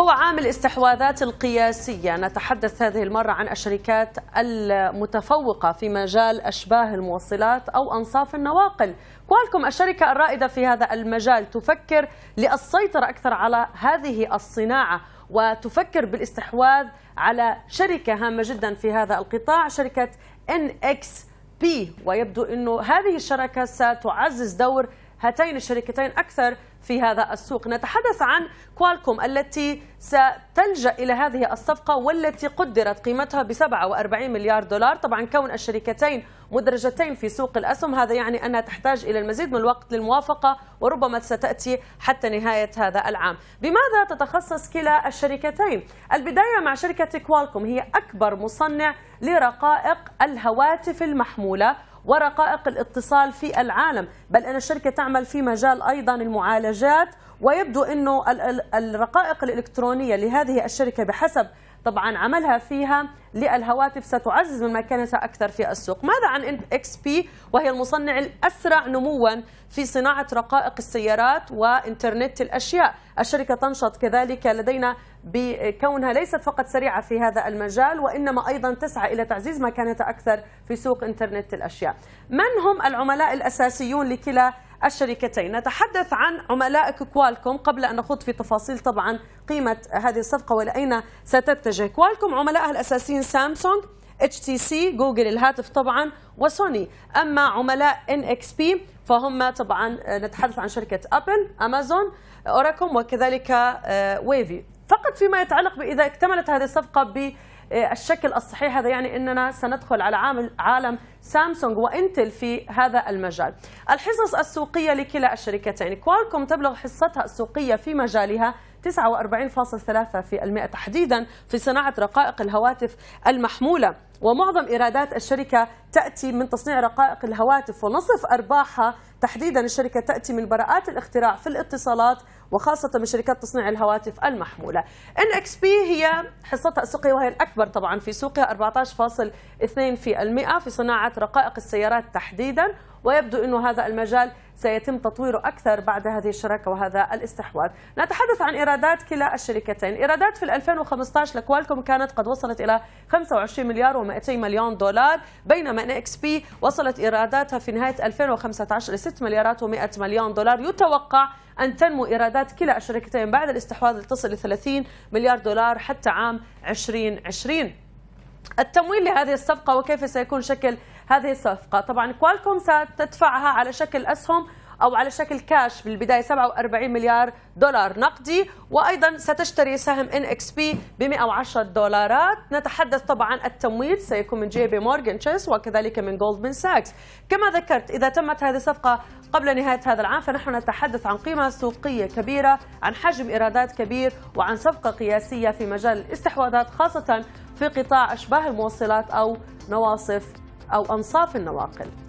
هو عامل الاستحواذات القياسية نتحدث هذه المرة عن الشركات المتفوقة في مجال أشباه الموصلات أو أنصاف النواقل كوالكم الشركة الرائدة في هذا المجال تفكر للسيطرة أكثر على هذه الصناعة وتفكر بالاستحواذ على شركة هامة جدا في هذا القطاع شركة NXP ويبدو أنه هذه الشركة ستعزز دور هاتين الشركتين أكثر في هذا السوق نتحدث عن كوالكوم التي ستلجأ إلى هذه الصفقة والتي قدرت قيمتها ب 47 مليار دولار طبعا كون الشركتين مدرجتين في سوق الأسهم هذا يعني أنها تحتاج إلى المزيد من الوقت للموافقة وربما ستأتي حتى نهاية هذا العام بماذا تتخصص كلا الشركتين؟ البداية مع شركة كوالكوم هي أكبر مصنع لرقائق الهواتف المحمولة ورقائق الاتصال في العالم بل أن الشركة تعمل في مجال أيضا المعالجة gezet ويبدو أنه الرقائق الإلكترونية لهذه الشركة بحسب طبعا عملها فيها للهواتف ستعزز من مكانتها أكثر في السوق ماذا عن اكس بي وهي المصنع الأسرع نموا في صناعة رقائق السيارات وإنترنت الأشياء الشركة تنشط كذلك لدينا بكونها ليست فقط سريعة في هذا المجال وإنما أيضا تسعى إلى تعزيز مكانتها أكثر في سوق إنترنت الأشياء من هم العملاء الأساسيون لكلا الشركتين نتحدث عن عملاء كوكوا كوالكوم قبل أن نخوض في تفاصيل طبعا قيمة هذه الصفقة وإلى أين ستتجه كوالكوم عملائها الأساسيين سامسونج اتش تي سي جوجل الهاتف طبعا وسوني اما عملاء ان اكس بي فهم طبعا آه، نتحدث عن شركه ابل امازون اوراكم وكذلك آه، ويفي فقط فيما يتعلق باذا اكتملت هذه الصفقه ب إيه، الشكل الصحيح هذا يعني أننا سندخل على عالم سامسونج وإنتل في هذا المجال الحصص السوقية لكلا الشركتين كوالكوم تبلغ حصتها السوقية في مجالها 49.3 في المئة تحديدا في صناعة رقائق الهواتف المحمولة ومعظم إيرادات الشركة تأتي من تصنيع رقائق الهواتف ونصف أرباحها تحديدا الشركة تأتي من براءات الاختراع في الاتصالات وخاصة من شركات تصنيع الهواتف المحمولة ان اكس بي هي حصتها السوقية وهي الأكبر طبعا في سوقها 14.2% في صناعة رقائق السيارات تحديدا ويبدو أنه هذا المجال سيتم تطويره أكثر بعد هذه الشراكة وهذا الاستحواذ نتحدث عن إيرادات كلا الشركتين إيرادات في 2015 لكوالكوم كانت قد وصلت إلى 25 مليار و200 مليون دولار بينما أن إكس بي وصلت إيراداتها في نهاية 2015 إلى 6 مليارات و100 مليون دولار يتوقع أن تنمو إيرادات كلا الشركتين بعد الاستحواذ لتصل إلى 30 مليار دولار حتى عام 2020 التمويل لهذه الصفقة وكيف سيكون شكل هذه الصفقة طبعا كوالكوم ستدفعها على شكل أسهم أو على شكل كاش بالبداية 47 مليار دولار نقدي وأيضا ستشتري سهم إن إكس بي ب 110 دولارات نتحدث طبعا التمويل سيكون من جي بي مورغان تشيس وكذلك من جولدمان ساكس كما ذكرت إذا تمت هذه الصفقة قبل نهاية هذا العام فنحن نتحدث عن قيمة سوقية كبيرة عن حجم إيرادات كبير وعن صفقة قياسية في مجال الاستحواذات خاصة في قطاع أشباه الموصلات أو نواصف أو أنصاف النواقل